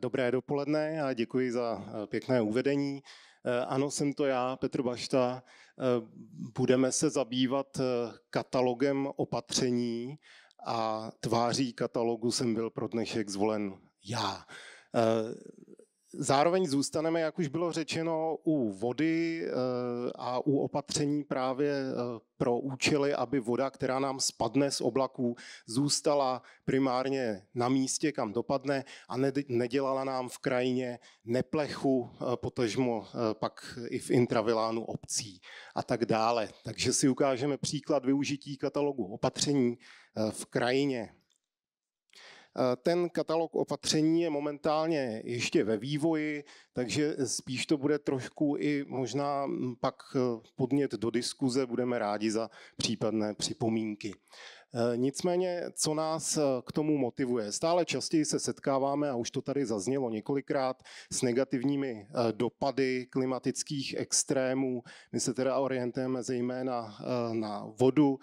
Dobré dopoledne a děkuji za eh, pěkné uvedení. Eh, ano, jsem to já, Petr Bašta. Eh, budeme se zabývat katalogem opatření a tváří katalogu jsem byl pro dnešek zvolen já. Zároveň zůstaneme, jak už bylo řečeno, u vody eh, a u opatření právě eh, pro účely, aby voda, která nám spadne z oblaků, zůstala primárně na místě, kam dopadne a nedělala nám v krajině neplechu, eh, potažmo pak i v intravilánu obcí a tak dále. Takže si ukážeme příklad využití katalogu opatření v krajině. Ten katalog opatření je momentálně ještě ve vývoji, takže spíš to bude trošku i možná mm, pak eh, podnět do diskuze, budeme rádi za případné připomínky. Eh, nicméně, co nás eh, k tomu motivuje? Stále častěji se setkáváme, a už to tady zaznělo několikrát, s negativními dopady klimatických extrémů. My se teda orientujeme zejména na vodu,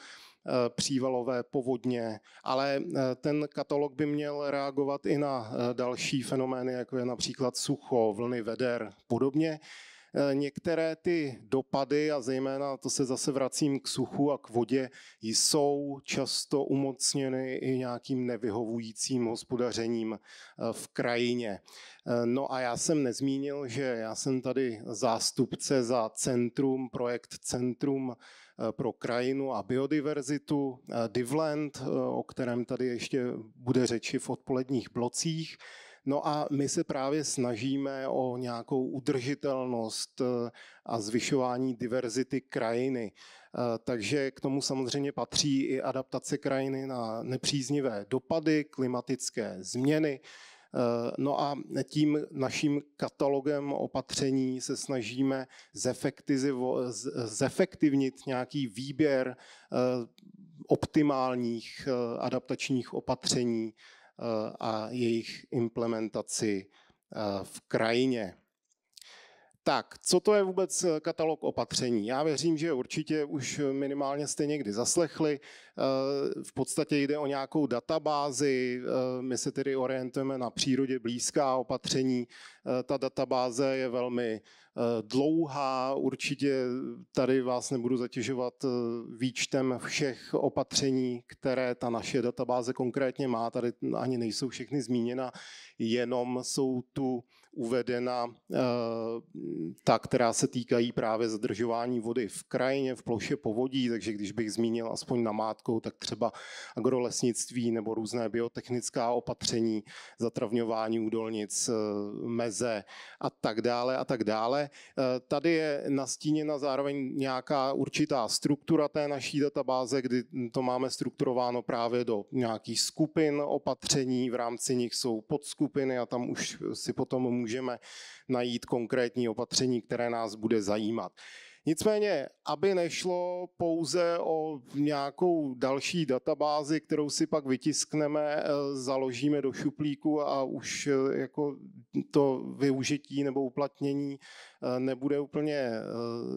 Eh, přívalové povodně, ale eh, ten katalog by měl reagovat i na eh, další fenomény, jako je například sucho, vlny veder, podobně. Některé ty dopady, a zejména to se zase vracím k suchu a k vodě, jsou často umocněny i nějakým nevyhovujícím hospodařením v krajině. No a já jsem nezmínil, že já jsem tady zástupce za centrum, projekt Centrum Eh, pro krajinu a biodiverzitu, eh, Divland, eh, o kterém tady ještě bude řeči v odpoledních blocích. No a my se právě snažíme o nějakou udržitelnost a zvyšování diverzity krajiny. Takže k tomu samozřejmě patří i adaptace krajiny na nepříznivé dopady, klimatické změny, Eh, no a tím naším katalogem opatření se snažíme zefektivnit nějaký výběr eh, optimálních eh, adaptačních opatření a jejich implementaci v krajině. Tak, co to je vůbec eh, katalog opatření? Já věřím, že určitě už minimálně jste někdy zaslechli. Eh, v podstatě jde o nějakou databázi, eh, my se tedy orientujeme na přírodě blízká opatření. Ta databáze je velmi dlouhá, určitě tady vás nebudu zatěžovat výčtem všech opatření, které ta naše databáze konkrétně má, tady ani nejsou všechny zmíněna, jenom jsou tu uvedena eh, ta, která se týkají právě zadržování vody v krajině, v ploše povodí, takže když bych zmínil aspoň namátkou, tak třeba agrolesnictví nebo různé biotechnická opatření, zatravňování údolnic, eh, meze a tak dále a tak dále. Eh, tady je nastíněna zároveň nějaká určitá struktura té naší databáze, kdy to máme strukturováno právě do nějakých skupin opatření, v rámci nich jsou podskupiny a tam už si potom můžeme najít konkrétní opatření, které nás bude zajímat. Nicméně, aby nešlo pouze o nějakou další databázi, kterou si pak vytiskneme, eh, založíme do šuplíku a už eh, jako to využití nebo uplatnění Eh, nebude úplně eh,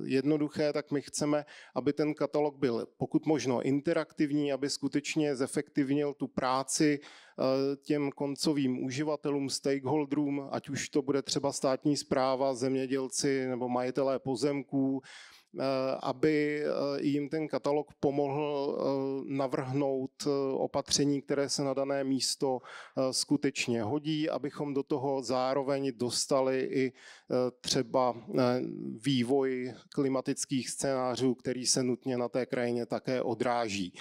jednoduché, tak my chceme, aby ten katalog byl pokud možno interaktivní, aby skutečně zefektivnil tu práci eh, těm koncovým uživatelům, stakeholderům, ať už to bude třeba státní zpráva, zemědělci nebo majitelé pozemků, Eh, aby eh, jim ten katalog pomohl eh, navrhnout opatření, které se na dané místo skutečně hodí, abychom do toho zároveň dostali i třeba vývoj klimatických scénářů, který se nutně na té krajině také odráží.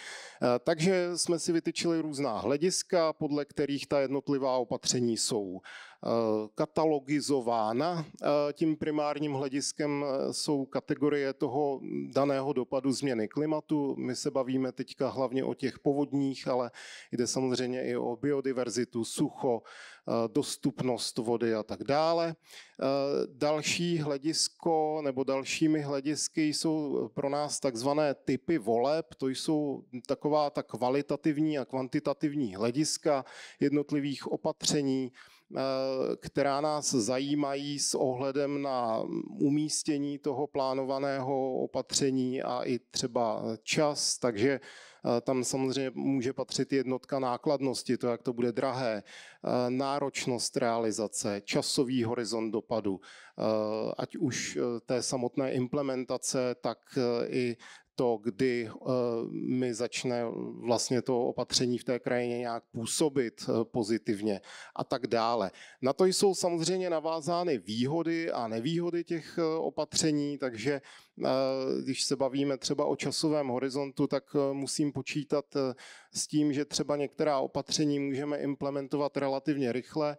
Takže jsme si vytyčili různá hlediska, podle kterých ta jednotlivá opatření jsou Eh, katalogizována. Eh, tím primárním hlediskem eh, jsou kategorie toho daného dopadu změny klimatu. My se bavíme teďka hlavně o těch povodních, ale jde samozřejmě i o biodiverzitu, sucho, dostupnost vody a tak dále. Další hledisko nebo dalšími hledisky jsou pro nás takzvané typy voleb. To jsou taková ta kvalitativní a kvantitativní hlediska jednotlivých opatření, Eh, která nás zajímají s ohledem na umístění toho plánovaného opatření a i třeba čas, takže eh, tam samozřejmě může patřit jednotka nákladnosti, to, jak to bude drahé, eh, náročnost realizace, časový horizont dopadu, ať už té samotné implementace, tak i to, kdy eh, mi začne vlastně to opatření v té krajině nějak působit eh, pozitivně a tak dále. Na to jsou samozřejmě navázány výhody a nevýhody těch eh, opatření, takže když se bavíme třeba o časovém horizontu, tak musím počítat s tím, že třeba některá opatření můžeme implementovat relativně rychle,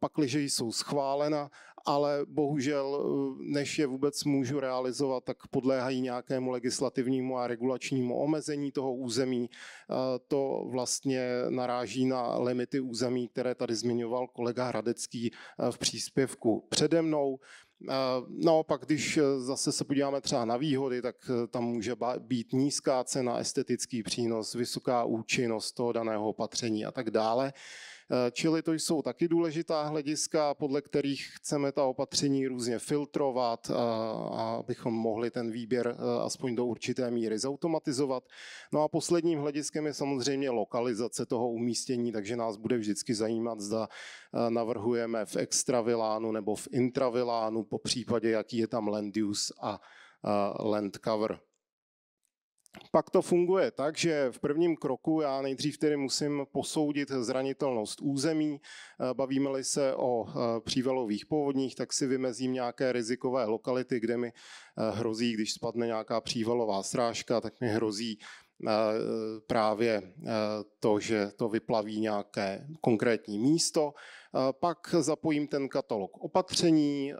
pakliže jsou schválena ale bohužel, eh, než je vůbec můžu realizovat, tak podléhají nějakému legislativnímu a regulačnímu omezení toho území. Eh, to vlastně naráží na limity území, které tady zmiňoval kolega Hradecký eh, v příspěvku přede mnou. Naopak, když zase se podíváme třeba na výhody, tak tam může být nízká cena, estetický přínos, vysoká účinnost toho daného opatření a tak dále. Eh, čili to jsou taky důležitá hlediska, podle kterých chceme ta opatření různě filtrovat, eh, abychom mohli ten výběr eh, aspoň do určité míry zautomatizovat. No a posledním hlediskem je samozřejmě lokalizace toho umístění, takže nás bude vždycky zajímat, zda navrhujeme v extravilánu nebo v intravilánu, po případě, jaký je tam land use a land cover pak to funguje tak, že v prvním kroku já nejdřív tedy musím posoudit zranitelnost území. Eh, bavíme-li se o eh, přívalových povodních, tak si vymezím nějaké rizikové lokality, kde mi eh, hrozí, když spadne nějaká přívalová srážka, tak mi hrozí právě to, že to vyplaví nějaké konkrétní místo. Eh, pak zapojím ten katalog opatření, eh,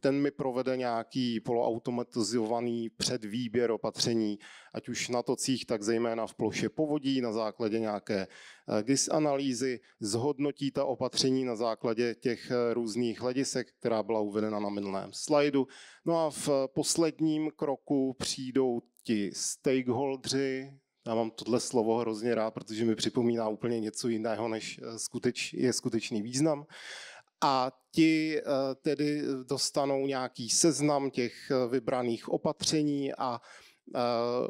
ten mi provede nějaký poloautomatizovaný předvýběr opatření, ať už na tocích, tak zejména v ploše povodí na základě nějaké eh, GIS analýzy, zhodnotí ta opatření na základě těch různých hledisek, která byla uvedena na minulém slajdu. No a v posledním kroku přijdou ti stakeholdři, já mám tohle slovo hrozně rád, protože mi připomíná úplně něco jiného, než eh, skuteč, je skutečný význam. A ti eh, tedy dostanou nějaký seznam těch eh, vybraných opatření a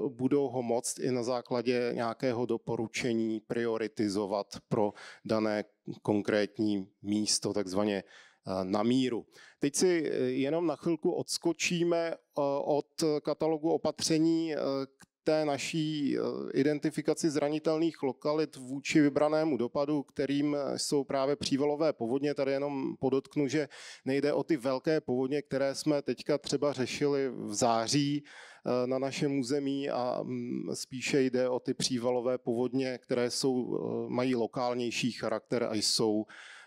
budou ho moct i na základě nějakého doporučení prioritizovat pro dané konkrétní místo, takzvaně na míru. Teď si jenom na chvilku odskočíme od katalogu opatření, té naší eh, identifikaci zranitelných lokalit vůči vybranému dopadu, kterým eh, jsou právě přívalové povodně. Tady jenom podotknu, že nejde o ty velké povodně, které jsme teďka třeba řešili v září eh, na našem území a mm, spíše jde o ty přívalové povodně, které jsou, mají lokálnější charakter a jsou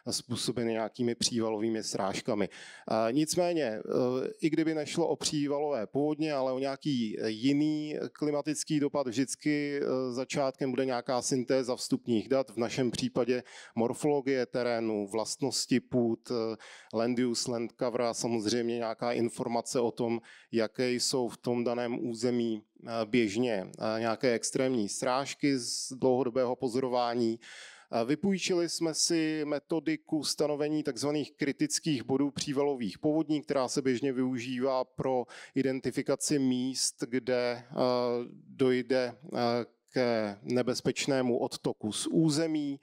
způsobeny nějakými přívalovými srážkami. Nicméně, e, i kdyby nešlo o přívalové původně, ale o nějaký jiný klimatický dopad, vždycky e, začátkem bude nějaká syntéza vstupních dat, v našem případě morfologie terénu, vlastnosti půd, e, land use, land cover a samozřejmě nějaká informace o tom, jaké jsou v tom daném území běžně nějaké extrémní srážky z dlouhodobého pozorování, Vypůjčili jsme si metodiku stanovení tzv. kritických bodů přívalových povodní, která se běžně využívá pro identifikaci míst, kde dojde k nebezpečnému odtoku z území.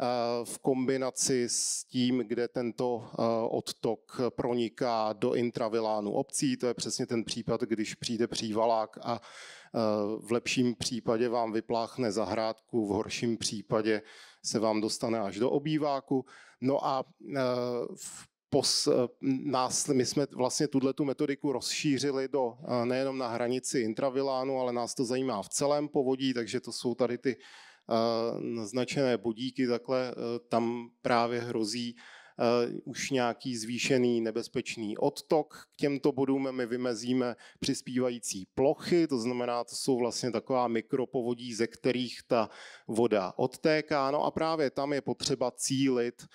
Eh, v kombinaci s tím, kde tento eh, odtok proniká do intravilánu obcí. To je přesně ten případ, když přijde přívalák a eh, v lepším případě vám vypláchne zahrádku, v horším případě se vám dostane až do obýváku. No a v pos, nás, my jsme vlastně tuhle tu metodiku rozšířili do nejenom na hranici intravilánu, ale nás to zajímá v celém povodí, takže to jsou tady ty naznačené bodíky, takhle e, tam právě hrozí e, už nějaký zvýšený nebezpečný odtok. K těmto bodům my vymezíme přispívající plochy, to znamená, to jsou vlastně taková mikropovodí, ze kterých ta voda odtéká. No a právě tam je potřeba cílit e,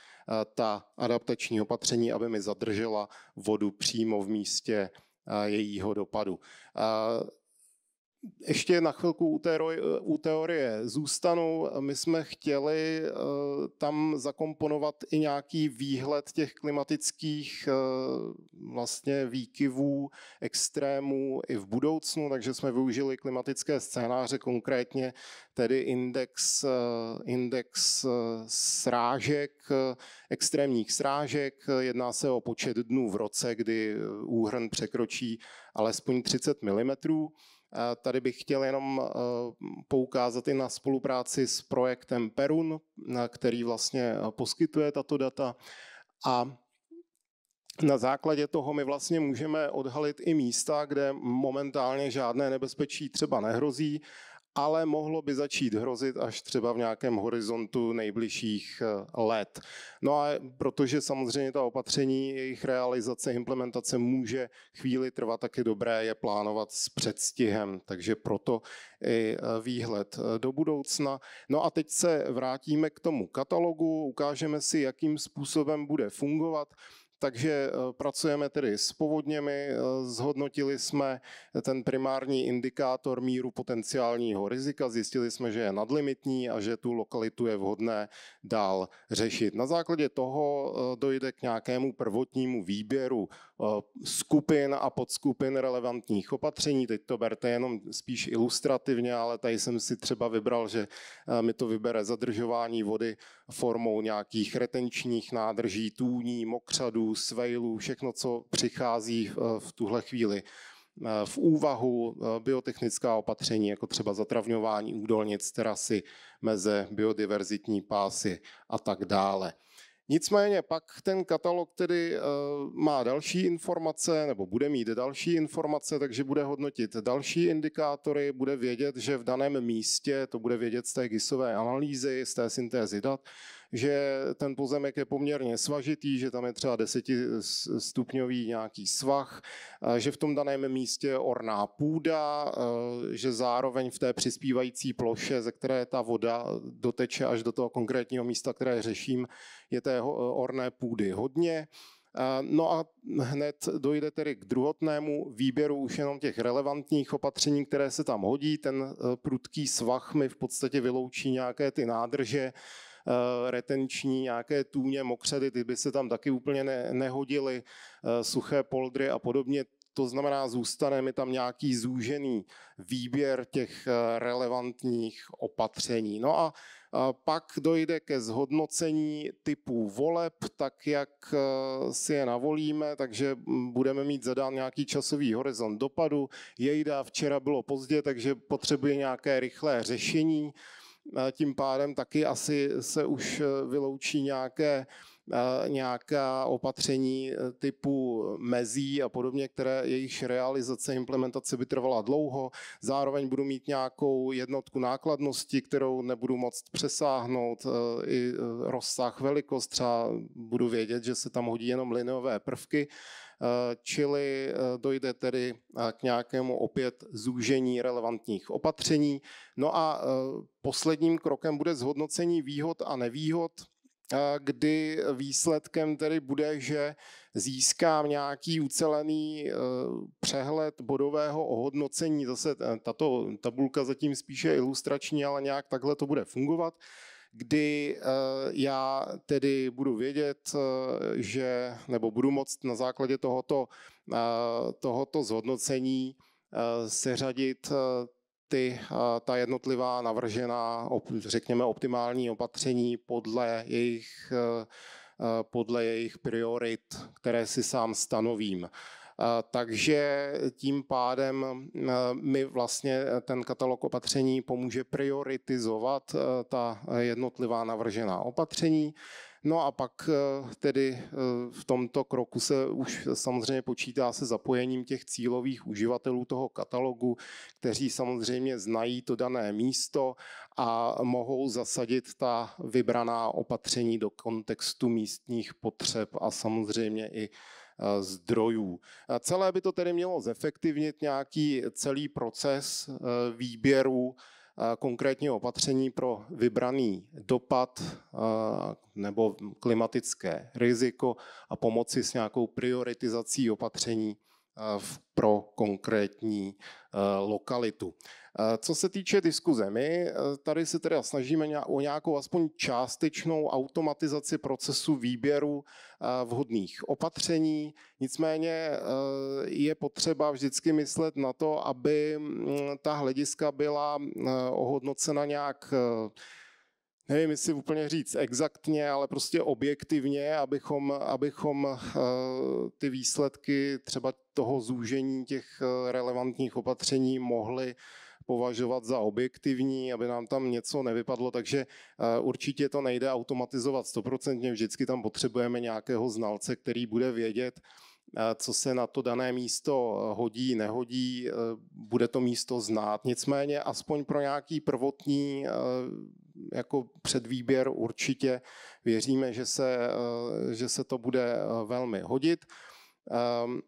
ta adaptační opatření, aby mi zadržela vodu přímo v místě jejího dopadu ještě na chvilku u, teori, u teorie zůstanu. My jsme chtěli eh, tam zakomponovat i nějaký výhled těch klimatických eh, vlastně výkyvů, extrémů i v budoucnu, takže jsme využili klimatické scénáře, konkrétně tedy index, eh, index srážek, extrémních srážek. Jedná se o počet dnů v roce, kdy úhrn překročí alespoň 30 mm. Tady bych chtěl jenom eh, poukázat i na spolupráci s projektem Perun, který vlastně eh, poskytuje tato data. A na základě toho my vlastně můžeme odhalit i místa, kde momentálně žádné nebezpečí třeba nehrozí, ale mohlo by začít hrozit až třeba v nějakém horizontu nejbližších eh, let. No a protože samozřejmě ta opatření, jejich realizace, implementace může chvíli trvat, tak je dobré je plánovat s předstihem, takže proto i eh, výhled eh, do budoucna. No a teď se vrátíme k tomu katalogu, ukážeme si, jakým způsobem bude fungovat. Takže eh, pracujeme tedy s povodněmi, eh, zhodnotili jsme ten primární indikátor míru potenciálního rizika, zjistili jsme, že je nadlimitní a že tu lokalitu je vhodné dál řešit. Na základě toho eh, dojde k nějakému prvotnímu výběru Eh, skupin a podskupin relevantních opatření. Teď to berte jenom spíš ilustrativně, ale tady jsem si třeba vybral, že eh, mi to vybere zadržování vody formou nějakých retenčních nádrží, tůní, mokřadů, svejlů, všechno, co přichází eh, v tuhle chvíli v úvahu biotechnická opatření, jako třeba zatravňování údolnic, terasy, meze, biodiverzitní pásy a tak dále. Nicméně pak ten katalog tedy eh, má další informace nebo bude mít další informace, takže bude hodnotit další indikátory, bude vědět, že v daném místě, to bude vědět z té GISové analýzy, z té syntézy dat, že ten pozemek je poměrně svažitý, že tam je třeba desetistupňový nějaký svah, eh, že v tom daném místě je orná půda, eh, že zároveň v té přispívající ploše, ze které ta voda doteče až do toho konkrétního místa, které řeším, je té eh, orné půdy hodně. No a hned dojde tedy k druhotnému výběru už jenom těch relevantních opatření, které se tam hodí. Ten prudký svah mi v podstatě vyloučí nějaké ty nádrže, Eh, retenční, nějaké tůně, mokřady, ty by se tam taky úplně ne, nehodily, eh, suché poldry a podobně. To znamená, zůstane mi tam nějaký zúžený výběr těch eh, relevantních opatření. No a pak dojde ke zhodnocení typů voleb, tak jak si je navolíme, takže mm, budeme mít zadán nějaký časový horizont dopadu. Jejda včera bylo pozdě, takže potřebuje nějaké rychlé řešení. Tím pádem taky asi se už eh, vyloučí nějaké Eh, nějaká opatření eh, typu mezí a podobně, které jejich realizace, implementace by trvala dlouho. Zároveň budu mít nějakou jednotku nákladnosti, kterou nebudu moc přesáhnout, eh, i rozsah, velikost, třeba budu vědět, že se tam hodí jenom lineové prvky, čili dojde tedy k nějakému opět zúžení relevantních opatření. No a posledním krokem bude zhodnocení výhod a nevýhod kdy výsledkem tedy bude, že získám nějaký ucelený eh, přehled bodového ohodnocení. Zase eh, tato tabulka zatím spíše ilustrační, ale nějak takhle to bude fungovat kdy eh, já tedy budu vědět, že, nebo budu moct na základě tohoto, tohoto zhodnocení seřadit ty, ta jednotlivá navržená, řekněme, optimální opatření podle jejich, e, e, podle jejich priorit, které si sám stanovím. E, takže tím pádem mi vlastně ten katalog opatření pomůže prioritizovat ta jednotlivá navržená opatření No a pak eh, tedy eh, v tomto kroku se už samozřejmě počítá se zapojením těch cílových uživatelů toho katalogu, kteří samozřejmě znají to dané místo a mohou zasadit ta vybraná opatření do kontextu místních potřeb a samozřejmě i eh, zdrojů. Celé by to tedy mělo zefektivnit nějaký celý proces výběru konkrétní opatření pro vybraný dopad nebo klimatické riziko a pomoci s nějakou prioritizací opatření pro konkrétní e, lokalitu. E, co se týče diskuze, my e, tady se teda snažíme o nějakou aspoň částečnou automatizaci procesu výběru vhodných opatření, nicméně je potřeba vždycky myslet na to, aby ta hlediska byla ohodnocena nějak nevím, jestli úplně říct exaktně, ale prostě objektivně, abychom, abychom eh, ty výsledky třeba toho zúžení těch eh, relevantních opatření mohli považovat za objektivní, aby nám tam něco nevypadlo, takže eh, určitě to nejde automatizovat stoprocentně, vždycky tam potřebujeme nějakého znalce, který bude vědět, Eh, co se na to dané místo eh, hodí, nehodí, eh, bude to místo znát. Nicméně aspoň pro nějaký prvotní jako předvýběr určitě věříme, že se, že se to bude velmi hodit. Ehm,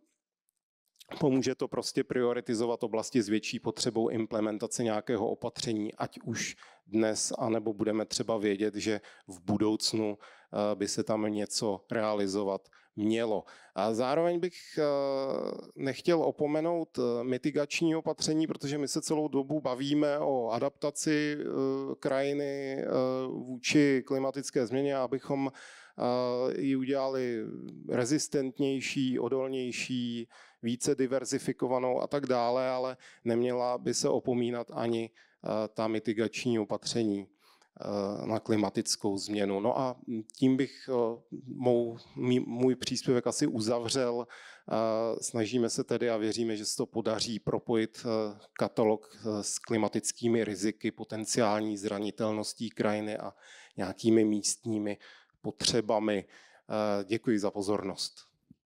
pomůže to prostě prioritizovat oblasti s větší potřebou implementace nějakého opatření, ať už dnes, anebo budeme třeba vědět, že v budoucnu Eh, by se tam něco realizovat mělo. A zároveň bych eh, nechtěl opomenout eh, mitigační opatření, protože my se celou dobu bavíme o adaptaci krajiny vůči klimatické změně, abychom ji udělali rezistentnější, odolnější, více diverzifikovanou a tak dále, ale neměla by se opomínat ani ta mitigační opatření. Eh, na klimatickou změnu. No a tím bych eh, mou, můj příspěvek asi uzavřel. Eh, snažíme se tedy a věříme, že se to podaří propojit katalog s klimatickými riziky, potenciální zranitelností krajiny a nějakými místními potřebami. Děkuji za pozornost.